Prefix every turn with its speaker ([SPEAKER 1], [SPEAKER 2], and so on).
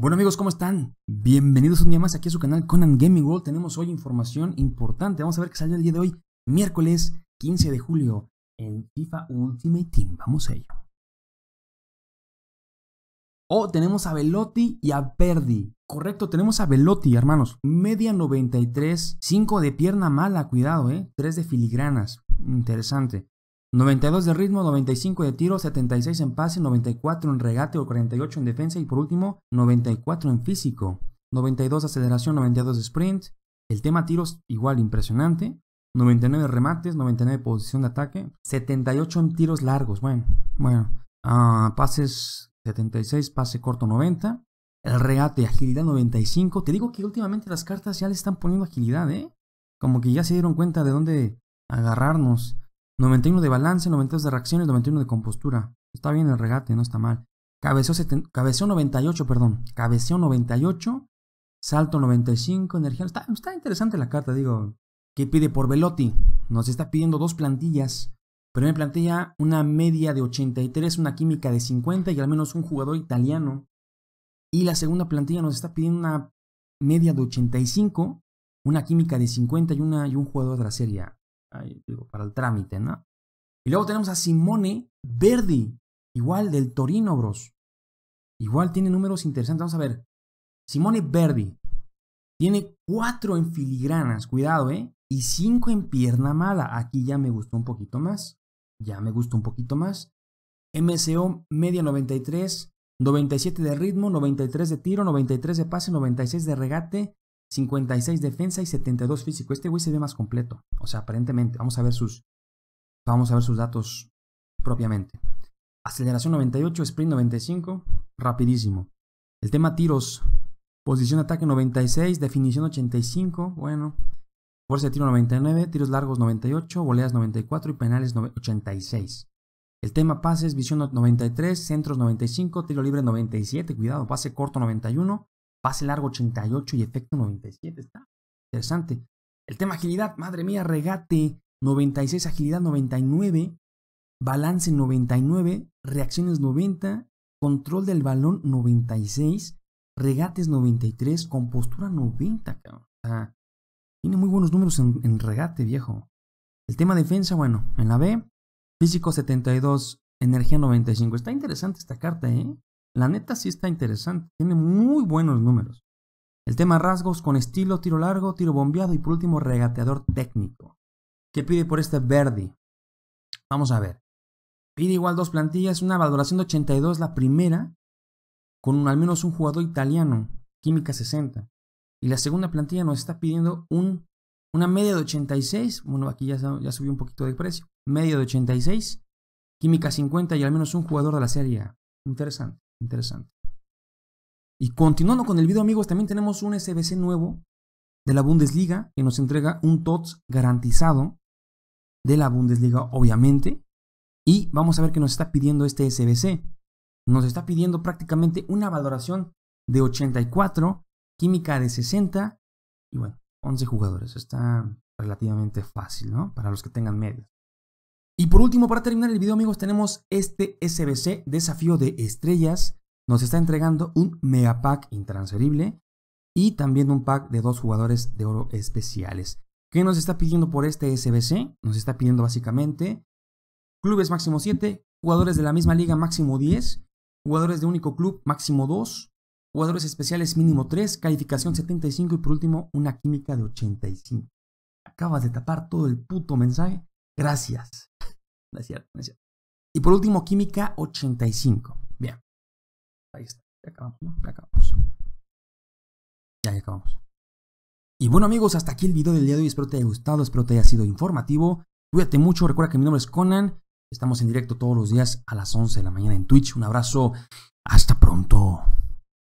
[SPEAKER 1] Bueno amigos, ¿cómo están? Bienvenidos un día más aquí a su canal Conan Gaming World. Tenemos hoy información importante. Vamos a ver qué sale el día de hoy, miércoles 15 de julio, en FIFA Ultimate Team. Vamos a ello. Oh, tenemos a Velotti y a Perdi. Correcto, tenemos a Velotti, hermanos. Media 93, 5 de pierna mala, cuidado, ¿eh? 3 de filigranas. Interesante. 92 de ritmo, 95 de tiro, 76 en pase, 94 en regate o 48 en defensa y por último 94 en físico, 92 aceleración, 92 de sprint. El tema tiros igual impresionante, 99 remates, 99 posición de ataque, 78 en tiros largos, bueno, bueno, ah, pases 76, pase corto 90, el regate, agilidad 95. Te digo que últimamente las cartas ya le están poniendo agilidad, ¿eh? Como que ya se dieron cuenta de dónde agarrarnos. 91 de balance, 92 de reacciones, 91 de compostura. Está bien el regate, no está mal. Cabeceo 98, perdón. Cabeceo 98, salto 95, energía. Está, interesante la carta, digo. ¿Qué pide por Velotti? Nos está pidiendo dos plantillas. Primera plantilla, una media de 83, una química de 50 y al menos un jugador italiano. Y la segunda plantilla nos está pidiendo una media de 85, una química de 50 y, y un jugador de la serie digo, para el trámite, ¿no? Y luego tenemos a Simone Verdi, igual del Torino, bros. Igual tiene números interesantes. Vamos a ver. Simone Verdi tiene 4 en filigranas, cuidado, ¿eh? Y 5 en pierna mala. Aquí ya me gustó un poquito más. Ya me gustó un poquito más. MCO media 93, 97 de ritmo, 93 de tiro, 93 de pase, 96 de regate, 56 defensa y 72 físico. Este güey se ve más completo. O sea, aparentemente. Vamos a ver sus. Vamos a ver sus datos propiamente. Aceleración 98, sprint 95. Rapidísimo. El tema tiros. Posición de ataque 96, definición 85. Bueno. Fuerza de tiro 99, tiros largos 98, voleas 94 y penales 86. El tema pases, visión 93, centros 95, tiro libre 97, cuidado, pase corto 91, Pase largo 88 y efecto 97. Está interesante. El tema agilidad, madre mía, regate 96, agilidad 99, balance 99, reacciones 90, control del balón 96, regates 93, compostura 90, cabrón. O sea, tiene muy buenos números en, regate, viejo. El tema defensa, bueno, en la B, físico 72, energía 95. Está interesante esta carta, ¿eh? La neta sí está interesante, tiene muy buenos números. El tema rasgos con estilo, tiro largo, tiro bombeado y por último regateador técnico. ¿Qué pide por este Verdi? Vamos a ver. Pide igual dos plantillas, una valoración de 82 la primera, con al menos un jugador italiano, química 60. Y la segunda plantilla nos está pidiendo una media de 86, bueno, aquí ya, ya subió un poquito de precio, media de 86, química 50 y al menos un jugador de la serie. Interesante. Interesante. Y continuando con el video, amigos, también tenemos un SBC nuevo de la Bundesliga que nos entrega un TOTS garantizado de la Bundesliga, obviamente. Y vamos a ver qué nos está pidiendo este SBC. Nos está pidiendo prácticamente una valoración de 84, química de 60 y bueno, 11 jugadores. Está relativamente fácil, ¿no? Para los que tengan medios. Y por último, para terminar el video amigos, tenemos este SBC, Desafío de Estrellas. Nos está entregando un mega pack intransferible y también un pack de dos jugadores de oro especiales. ¿Qué nos está pidiendo por este SBC? Nos está pidiendo básicamente clubes máximo 7, jugadores de la misma liga máximo 10, jugadores de único club máximo 2, jugadores especiales mínimo 3, calificación 75 y por último una química de 85. Acabas de tapar todo el puto mensaje. Gracias. Y por último, química 85. Bien. Ahí está. Ya acabamos, ¿no? Ya acabamos. Ya, ya acabamos. Y bueno amigos, hasta aquí el video del día de hoy. Espero te haya gustado, espero te haya sido informativo. Cuídate mucho, recuerda que mi nombre es Conan. Estamos en directo todos los días a las 11 de la mañana en Twitch. Un abrazo. Hasta pronto.